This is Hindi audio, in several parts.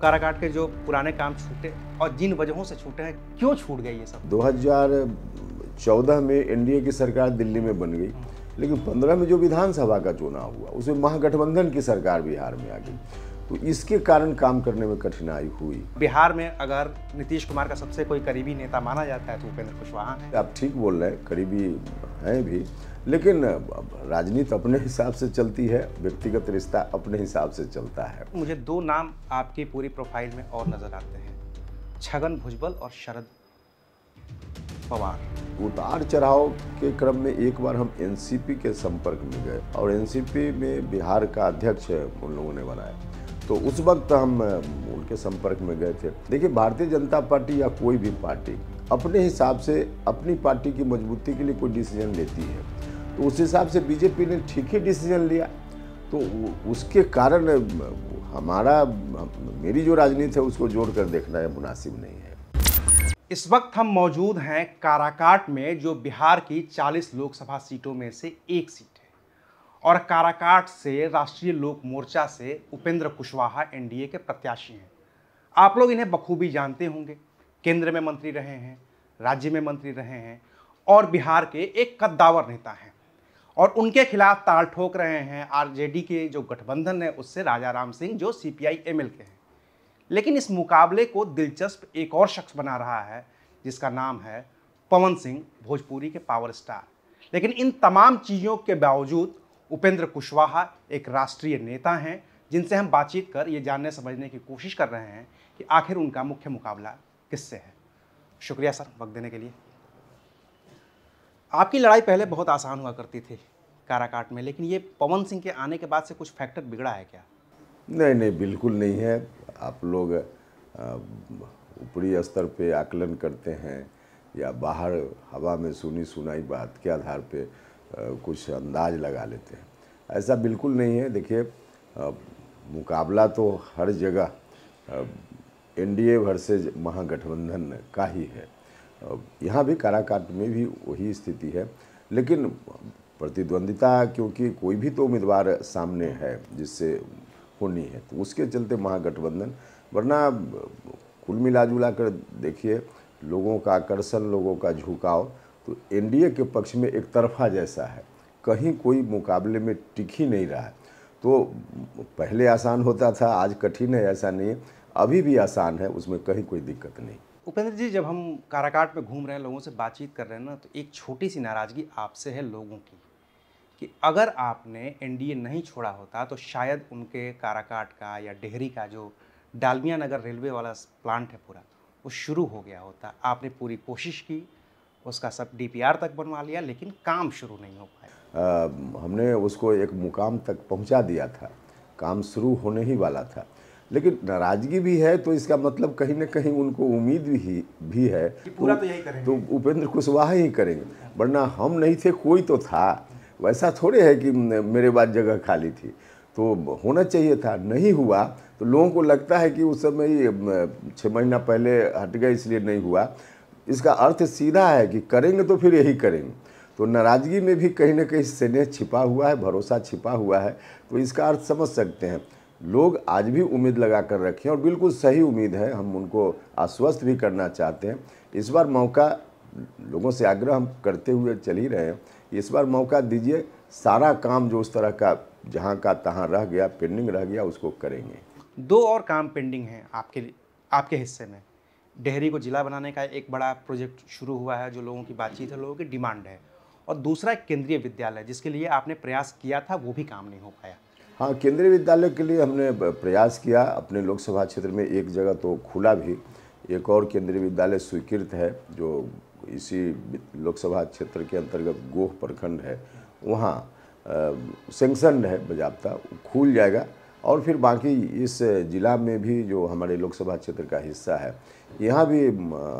काराकाट के जो पुराने काम छूटे और जिन वजहों से छूटे हैं क्यों छूट गए ये सब 2014 में एनडीए की सरकार दिल्ली में बन गई लेकिन 15 में जो विधानसभा का चुनाव हुआ उसमें महागठबंधन की सरकार बिहार में आ गई तो इसके कारण काम करने में कठिनाई हुई बिहार में अगर नीतीश कुमार का सबसे कोई करीबी नेता माना जाता है तो उपेंद्र कुशवाहा आप ठीक बोल रहे हैं करीबी हैं भी लेकिन राजनीति अपने हिसाब से चलती है व्यक्तिगत रिश्ता अपने हिसाब से चलता है मुझे दो नाम आपकी पूरी प्रोफाइल में और नजर आते हैं छगन भुजबल और शरद पवार उतार चढ़ाव के क्रम में एक बार हम एनसीपी के संपर्क में गए और एनसीपी में बिहार का अध्यक्ष उन लोगों ने बनाया तो उस वक्त हम उनके संपर्क में गए थे देखिए भारतीय जनता पार्टी या कोई भी पार्टी अपने हिसाब से अपनी पार्टी की मजबूती के लिए कोई डिसीजन लेती है तो उस हिसाब से बीजेपी ने ठीक ही डिसीजन लिया तो उसके कारण हमारा मेरी जो राजनीति है उसको जोड़ कर देखना है मुनासिब नहीं है इस वक्त हम मौजूद हैं काराकाट में जो बिहार की 40 लोकसभा सीटों में से एक सीट है और काराकाट से राष्ट्रीय लोक मोर्चा से उपेंद्र कुशवाहा एनडीए के प्रत्याशी हैं आप लोग इन्हें बखूबी जानते होंगे केंद्र में मंत्री रहे हैं राज्य में मंत्री रहे हैं और बिहार के एक कद्दावर नेता हैं और उनके खिलाफ ताल ठोक रहे हैं आरजेडी के जो गठबंधन है उससे राजा राम सिंह जो C P I M L के हैं लेकिन इस मुकाबले को दिलचस्प एक और शख्स बना रहा है जिसका नाम है पवन सिंह भोजपुरी के पावर स्टार लेकिन इन तमाम चीज़ों के बावजूद उपेंद्र कुशवाहा एक राष्ट्रीय नेता हैं जिनसे हम बातचीत कर ये जानने समझने की कोशिश कर रहे हैं कि आखिर उनका मुख्य मुकाबला किससे है शुक्रिया सर वक्त देने के लिए आपकी लड़ाई पहले बहुत आसान हुआ करती थी काराकाट में लेकिन ये पवन सिंह के आने के बाद से कुछ फैक्टर बिगड़ा है क्या नहीं नहीं बिल्कुल नहीं है आप लोग ऊपरी स्तर पे आकलन करते हैं या बाहर हवा में सुनी सुनाई बात के आधार पे कुछ अंदाज लगा लेते हैं ऐसा बिल्कुल नहीं है देखिए मुकाबला तो हर जगह एनडीए वर्सेज महागठबंधन का ही है यहाँ भी काराकाट में भी वही स्थिति है लेकिन प्रतिद्वंदिता क्योंकि कोई भी तो उम्मीदवार सामने है जिससे होनी है तो उसके चलते महागठबंधन वरना कुल मिला जुला कर देखिए लोगों का आकर्षण लोगों का झुकाव तो एनडीए के पक्ष में एक तरफा जैसा है कहीं कोई मुकाबले में टिक ही नहीं रहा है तो पहले आसान होता था आज कठिन है ऐसा नहीं है अभी भी आसान है उसमें कहीं कोई दिक्कत नहीं उपेंद्र जी जब हम काराकाट में घूम रहे हैं लोगों से बातचीत कर रहे हैं ना तो एक छोटी सी नाराज़गी आपसे है लोगों की कि अगर आपने एनडीए नहीं छोड़ा होता तो शायद उनके काराकाट का या डेहरी का जो डालमिया नगर रेलवे वाला प्लांट है पूरा वो शुरू हो गया होता आपने पूरी कोशिश की उसका सब डी तक बनवा लिया लेकिन काम शुरू नहीं हो पाया आ, हमने उसको एक मुकाम तक पहुँचा दिया था काम शुरू होने ही वाला था लेकिन नाराजगी भी है तो इसका मतलब कहीं ना कहीं उनको उम्मीद भी भी है पूरा तो, तो यही करेंगे तो उपेंद्र कुशवाहा ही करेंगे वरना हम नहीं थे कोई तो था वैसा थोड़े है कि मेरे बाद जगह खाली थी तो होना चाहिए था नहीं हुआ तो लोगों को लगता है कि उस समय छः महीना पहले हट गए इसलिए नहीं हुआ इसका अर्थ सीधा है कि करेंगे तो फिर यही करेंगे तो नाराज़गी में भी कहीं ना कहीं स्नेह छिपा हुआ है भरोसा छिपा हुआ है तो इसका अर्थ समझ सकते हैं लोग आज भी उम्मीद लगा कर रखें और बिल्कुल सही उम्मीद है हम उनको आश्वस्त भी करना चाहते हैं इस बार मौका लोगों से आग्रह हम करते हुए चल ही रहे हैं इस बार मौका दीजिए सारा काम जो उस तरह का जहाँ का तहाँ रह गया पेंडिंग रह गया उसको करेंगे दो और काम पेंडिंग हैं आपके आपके हिस्से में डेहरी को ज़िला बनाने का एक बड़ा प्रोजेक्ट शुरू हुआ है जो लोगों की बातचीत है लोगों की डिमांड है और दूसरा केंद्रीय विद्यालय जिसके लिए आपने प्रयास किया था वो भी काम नहीं हो पाया हाँ केंद्रीय विद्यालय के लिए हमने प्रयास किया अपने लोकसभा क्षेत्र में एक जगह तो खुला भी एक और केंद्रीय विद्यालय स्वीकृत है जो इसी लोकसभा क्षेत्र के अंतर्गत गोह प्रखंड है वहाँ सेंक्शन है बजाबता खुल जाएगा और फिर बाकी इस ज़िला में भी जो हमारे लोकसभा क्षेत्र का हिस्सा है यहाँ भी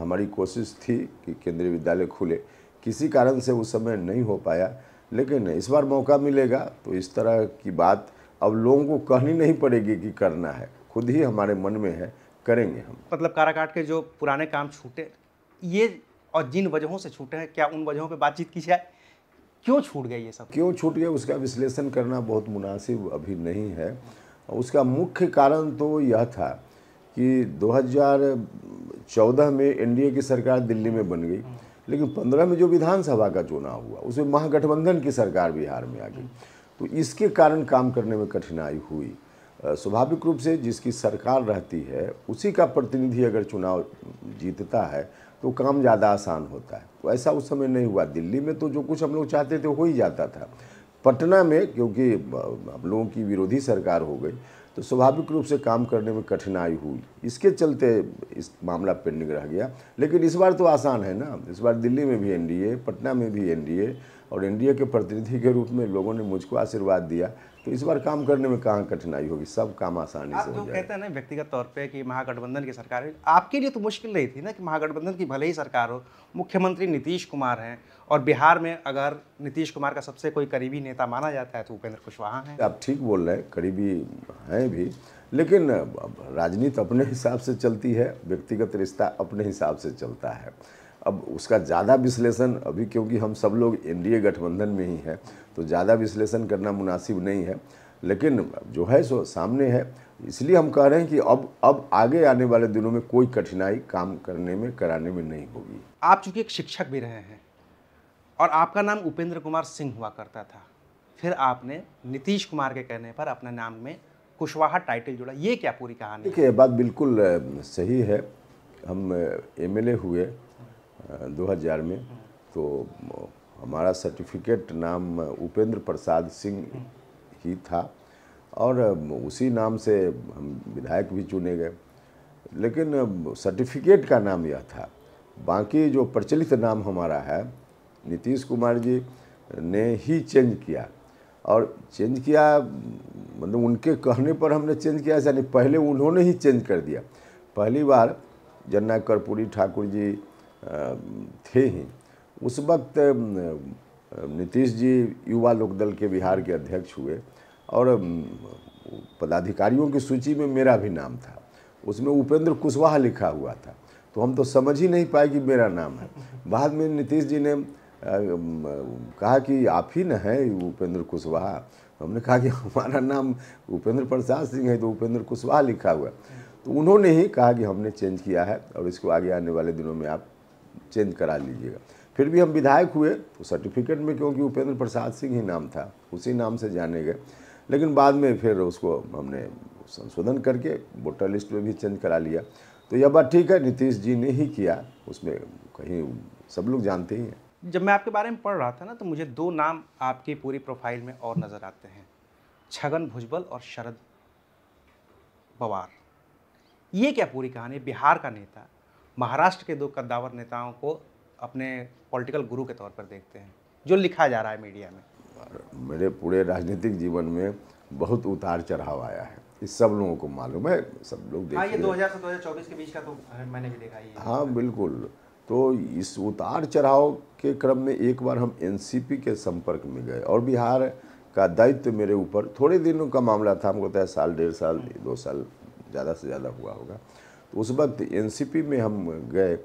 हमारी कोशिश थी कि केंद्रीय विद्यालय खुले किसी कारण से उस समय नहीं हो पाया लेकिन इस बार मौका मिलेगा तो इस तरह की बात अब लोगों को कहनी नहीं पड़ेगी कि करना है खुद ही हमारे मन में है करेंगे हम मतलब काराकाट के जो पुराने काम छूटे ये और जिन वजहों से छूटे हैं क्या उन वजहों पर बातचीत की जाए क्यों छूट गए ये सब क्यों छूट गया उसका विश्लेषण करना बहुत मुनासिब अभी नहीं है उसका मुख्य कारण तो यह था कि 2014 में एनडीए की सरकार दिल्ली में बन गई लेकिन 15 में जो विधानसभा का चुनाव हुआ उसमें महागठबंधन की सरकार बिहार में आ गई तो इसके कारण काम करने में कठिनाई हुई स्वाभाविक रूप से जिसकी सरकार रहती है उसी का प्रतिनिधि अगर चुनाव जीतता है तो काम ज़्यादा आसान होता है तो ऐसा उस समय नहीं हुआ दिल्ली में तो जो कुछ हम लोग चाहते थे हो ही जाता था पटना में क्योंकि हम लोगों की विरोधी सरकार हो गई तो स्वाभाविक रूप से काम करने में कठिनाई हुई इसके चलते इस मामला पेंडिंग रह गया लेकिन इस बार तो आसान है ना इस बार दिल्ली में भी एनडीए पटना में भी एनडीए और इंडिया के प्रतिनिधि के रूप में लोगों ने मुझको आशीर्वाद दिया तो इस बार काम करने में कहाँ कठिनाई होगी सब काम आसानी आप से हो कहते हैं ना व्यक्तिगत तौर पे कि महागठबंधन की सरकार है आपके लिए तो मुश्किल नहीं थी ना कि महागठबंधन की भले ही सरकार हो मुख्यमंत्री नीतीश कुमार हैं और बिहार में अगर नीतीश कुमार का सबसे कोई करीबी नेता माना जाता है तो उपेंद्र कुशवाहा हैं आप ठीक बोल रहे हैं करीबी हैं भी लेकिन राजनीति अपने हिसाब से चलती है व्यक्तिगत रिश्ता अपने हिसाब से चलता है अब उसका ज़्यादा विश्लेषण अभी क्योंकि हम सब लोग एनडीए गठबंधन में ही हैं तो ज़्यादा विश्लेषण करना मुनासिब नहीं है लेकिन जो है सो सामने है इसलिए हम कह रहे हैं कि अब अब आगे आने वाले दिनों में कोई कठिनाई काम करने में कराने में नहीं होगी आप चूंकि एक शिक्षक भी रहे हैं और आपका नाम उपेंद्र कुमार सिंह हुआ करता था फिर आपने नीतीश कुमार के कहने पर अपने नाम में कुशवाहा टाइटल जुड़ा ये क्या पूरी कहानी देखिए बात बिल्कुल सही है हम एम हुए 2000 में तो हमारा सर्टिफिकेट नाम उपेंद्र प्रसाद सिंह ही था और उसी नाम से हम विधायक भी चुने गए लेकिन सर्टिफिकेट का नाम यह था बाकी जो प्रचलित नाम हमारा है नीतीश कुमार जी ने ही चेंज किया और चेंज किया मतलब उनके कहने पर हमने चेंज किया यानी पहले उन्होंने ही चेंज कर दिया पहली बार जन्ना कर्पूरी ठाकुर जी थे ही उस वक्त नीतीश जी युवा लोकदल के बिहार के अध्यक्ष हुए और पदाधिकारियों की सूची में मेरा भी नाम था उसमें उपेंद्र कुशवाहा लिखा हुआ था तो हम तो समझ ही नहीं पाए कि मेरा नाम है बाद में नीतीश जी ने कहा कि आप ही न हैं उपेंद्र कुशवाहा हमने कहा कि हमारा नाम उपेंद्र प्रसाद सिंह है तो उपेंद्र कुशवाहा लिखा हुआ तो उन्होंने ही कहा कि हमने चेंज किया है और इसको आगे आने वाले दिनों में आप चेंज करा लीजिएगा फिर भी हम विधायक हुए तो सर्टिफिकेट में क्योंकि उपेंद्र प्रसाद सिंह ही नाम था उसी नाम से जाने गए लेकिन बाद में फिर उसको हमने संशोधन करके वोटर लिस्ट में भी चेंज करा लिया तो यह बात ठीक है नीतीश जी ने ही किया उसमें कहीं सब लोग जानते ही हैं जब मैं आपके बारे में पढ़ रहा था ना तो मुझे दो नाम आपकी पूरी प्रोफाइल में और नज़र आते हैं छगन भुजबल और शरद पवार ये क्या पूरी कहानी बिहार का नेता महाराष्ट्र के दो कद्दावर नेताओं को अपने पॉलिटिकल गुरु के तौर पर देखते हैं जो लिखा जा रहा है मीडिया में मेरे पूरे राजनीतिक जीवन में बहुत उतार चढ़ाव आया है इस सब लोगों को मालूम है सब लोग देख हाँ, ये 2000 से 2024 के बीच का तो मैंने भी देखा ही हाँ बिल्कुल तो इस उतार चढ़ाव के क्रम में एक बार हम एनसीपी के संपर्क में गए और बिहार का दायित्व मेरे ऊपर थोड़े दिनों का मामला था हमको बताया तो साल डेढ़ साल दो साल ज़्यादा से ज़्यादा हुआ होगा तो उस वक्त एनसीपी में हम गए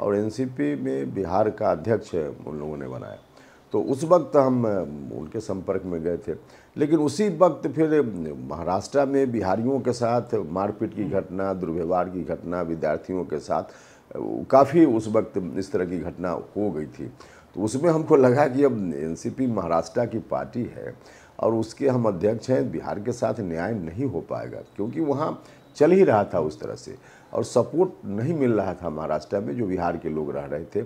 और एनसीपी में बिहार का अध्यक्ष उन लोगों ने बनाया तो उस वक्त हम उनके संपर्क में गए थे लेकिन उसी वक्त फिर महाराष्ट्र में बिहारियों के साथ मारपीट की हम्म। घटना दुर्व्यवहार की घटना विद्यार्थियों के साथ काफ़ी उस वक्त इस तरह की घटना हो गई थी तो उसमें हमको लगा कि अब एनसीपी महाराष्ट्र की पार्टी है और उसके हम अध्यक्ष हैं बिहार के साथ न्याय नहीं हो पाएगा क्योंकि वहाँ चल ही रहा था उस तरह से और सपोर्ट नहीं मिल रहा था महाराष्ट्र में जो बिहार के लोग रह रहे थे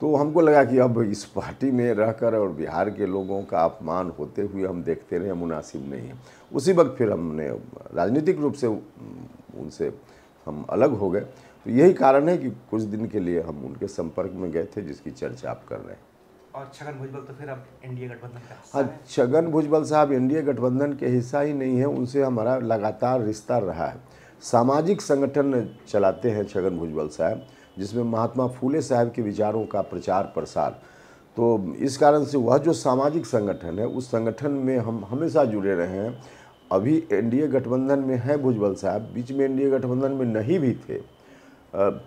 तो हमको लगा कि अब इस पार्टी में रहकर और बिहार के लोगों का अपमान होते हुए हम देखते रहे मुनासिब नहीं है उसी वक्त फिर हमने राजनीतिक रूप से उनसे हम अलग हो गए तो यही कारण है कि कुछ दिन के लिए हम उनके संपर्क में गए थे जिसकी चर्चा आप कर रहे हैं और छगन भुजबल तो फिर अब एनडीए गठबंधन का हाँ छगन भुजबल साहब एनडीए गठबंधन के हिस्सा ही नहीं है उनसे हमारा लगातार रिश्ता रहा है सामाजिक संगठन चलाते हैं छगन भुजबल साहब जिसमें महात्मा फूले साहब के विचारों का प्रचार प्रसार तो इस कारण से वह जो सामाजिक संगठन है उस संगठन में हम हमेशा जुड़े रहे हैं अभी एनडीए गठबंधन में है भुजबल साहब बीच में एनडीए गठबंधन में नहीं भी थे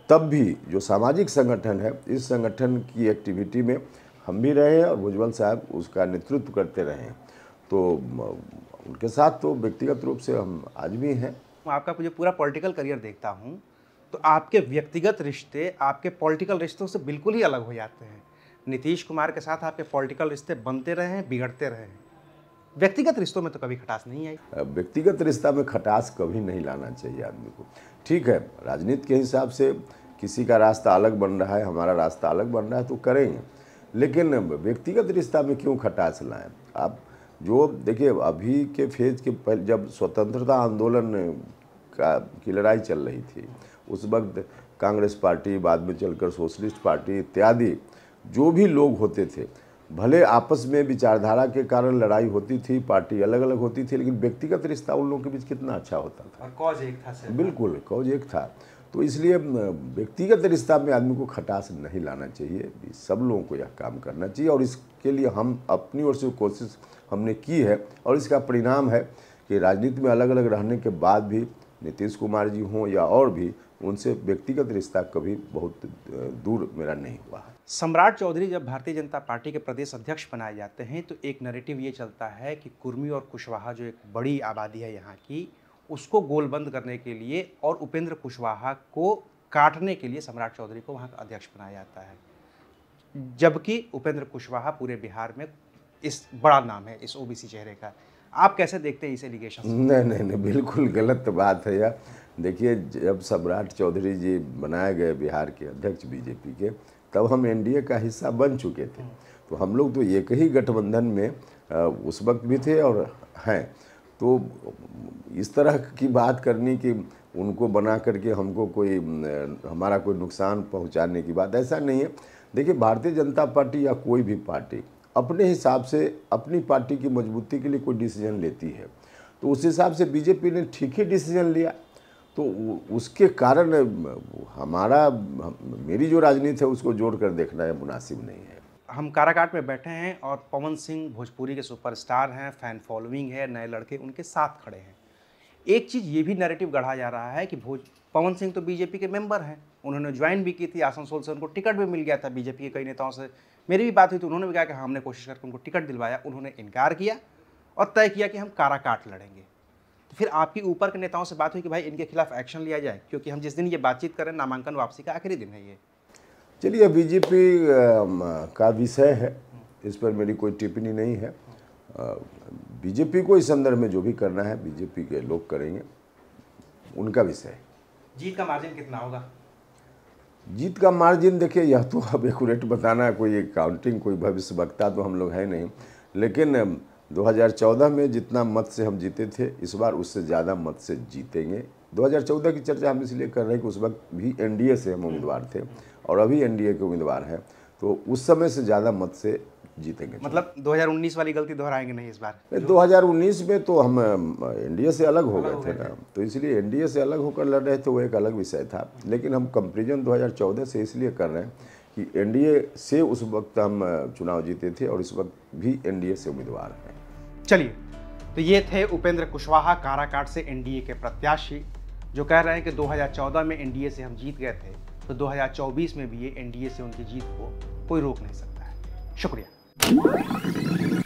तब भी जो सामाजिक संगठन है इस संगठन की एक्टिविटी में हम भी रहे और भुजबल साहब उसका नेतृत्व करते रहे तो उनके साथ तो व्यक्तिगत रूप से हम आज भी हैं आपका मुझे पूरा पॉलिटिकल करियर देखता हूँ तो आपके व्यक्तिगत रिश्ते आपके पॉलिटिकल रिश्तों से बिल्कुल ही अलग हो जाते हैं नीतीश कुमार के साथ आपके पॉलिटिकल रिश्ते बनते रहे हैं बिगड़ते रहे हैं व्यक्तिगत रिश्तों में तो कभी खटास नहीं आई व्यक्तिगत रिश्ता में खटास कभी नहीं लाना चाहिए आदमी को ठीक है राजनीति के हिसाब से किसी का रास्ता अलग बन रहा है हमारा रास्ता अलग बन रहा है तो करेंगे लेकिन व्यक्तिगत रिश्ता में क्यों खटास लाएं आप जो देखिए अभी के फेज के पहले जब स्वतंत्रता आंदोलन का की लड़ाई चल रही थी उस वक्त कांग्रेस पार्टी बाद में चलकर सोशलिस्ट पार्टी इत्यादि जो भी लोग होते थे भले आपस में विचारधारा के कारण लड़ाई होती थी पार्टी अलग अलग होती थी लेकिन व्यक्तिगत रिश्ता उन लोगों के बीच कितना अच्छा होता था और एक था बिल्कुल कौज एक था तो इसलिए व्यक्तिगत रिश्ता में आदमी को खटास नहीं लाना चाहिए सब लोगों को यह काम करना चाहिए और इसके लिए हम अपनी ओर से कोशिश हमने की है और इसका परिणाम है कि राजनीति में अलग अलग रहने के बाद भी नीतीश कुमार जी हों या और भी उनसे व्यक्तिगत रिश्ता कभी बहुत दूर मेरा नहीं हुआ है सम्राट चौधरी जब भारतीय जनता पार्टी के प्रदेश अध्यक्ष बनाए जाते हैं तो एक नरेटिव ये चलता है कि कुर्मी और कुशवाहा जो एक बड़ी आबादी है यहाँ की उसको गोलबंद करने के लिए और उपेंद्र कुशवाहा को काटने के लिए सम्राट चौधरी को वहाँ का अध्यक्ष बनाया जाता है जबकि उपेंद्र कुशवाहा पूरे बिहार में इस बड़ा नाम है इस ओबीसी चेहरे का आप कैसे देखते हैं इस एलिगेशन नहीं नहीं नहीं बिल्कुल गलत बात है यार देखिए जब सम्राट चौधरी जी बनाए गए बिहार के अध्यक्ष बीजेपी के तब हम एनडीए का हिस्सा बन चुके थे तो हम लोग तो एक ही गठबंधन में उस वक्त भी थे और हैं तो इस तरह की बात करनी कि उनको बना करके हमको कोई हमारा कोई नुकसान पहुंचाने की बात ऐसा नहीं है देखिए भारतीय जनता पार्टी या कोई भी पार्टी अपने हिसाब से अपनी पार्टी की मजबूती के लिए कोई डिसीजन लेती है तो उस हिसाब से बीजेपी ने ठीक ही डिसीजन लिया तो उसके कारण हमारा मेरी जो राजनीति है उसको जोड़ कर देखना है मुनासिब नहीं है हम काराकाट में बैठे हैं और पवन सिंह भोजपुरी के सुपरस्टार हैं फैन फॉलोइंग है नए लड़के उनके साथ खड़े हैं एक चीज़ ये भी नैरेटिव गढ़ा जा रहा है कि भोज पवन सिंह तो बीजेपी के मेंबर हैं उन्होंने ज्वाइन भी की थी आसनसोल से उनको टिकट भी मिल गया था बीजेपी के कई नेताओं से मेरी भी बात हुई तो उन्होंने भी कहा कि हाँ, हमने कोशिश करके उनको टिकट दिलवाया उन्होंने इनकार किया और तय किया कि हम काराकाट लड़ेंगे तो फिर आपकी ऊपर के नेताओं से बात हुई कि भाई इनके खिलाफ एक्शन लिया जाए क्योंकि हम जिस दिन ये बातचीत करें नामांकन वापसी का आखिरी दिन है ये चलिए बीजेपी का विषय है इस पर मेरी कोई टिप्पणी नहीं है बीजेपी को इस संदर्भ में जो भी करना है बीजेपी के लोग करेंगे उनका विषय है जीत का मार्जिन कितना होगा जीत का मार्जिन देखिए यह तो अब एकट बताना कोई एक काउंटिंग कोई भविष्य वक्ता तो हम लोग है नहीं लेकिन 2014 में जितना मत से हम जीते थे इस बार उससे ज़्यादा मत से जीतेंगे 2014 की चर्चा हम इसलिए कर रहे हैं कि उस वक्त भी एनडीए से हम उम्मीदवार थे और अभी एनडीए के उम्मीदवार हैं तो उस समय से ज़्यादा मत से जीतेंगे मतलब 2019 वाली गलती दोहराएंगे नहीं इस बार दो 2019 में तो हम एनडीए से अलग हो गए थे ना तो इसलिए एनडीए से अलग होकर लड़ रहे थे वो एक अलग विषय था लेकिन हम कंपेरिजन 2014 से इसलिए कर रहे हैं कि एनडीए से उस वक्त हम चुनाव जीते थे और इस वक्त भी एनडीए से उम्मीदवार हैं चलिए तो ये थे उपेंद्र कुशवाहा काराकाट से एनडीए के प्रत्याशी जो कह रहे हैं कि 2014 में एनडीए से हम जीत गए थे तो 2024 में भी ये एनडीए से उनकी जीत को कोई रोक नहीं सकता है शुक्रिया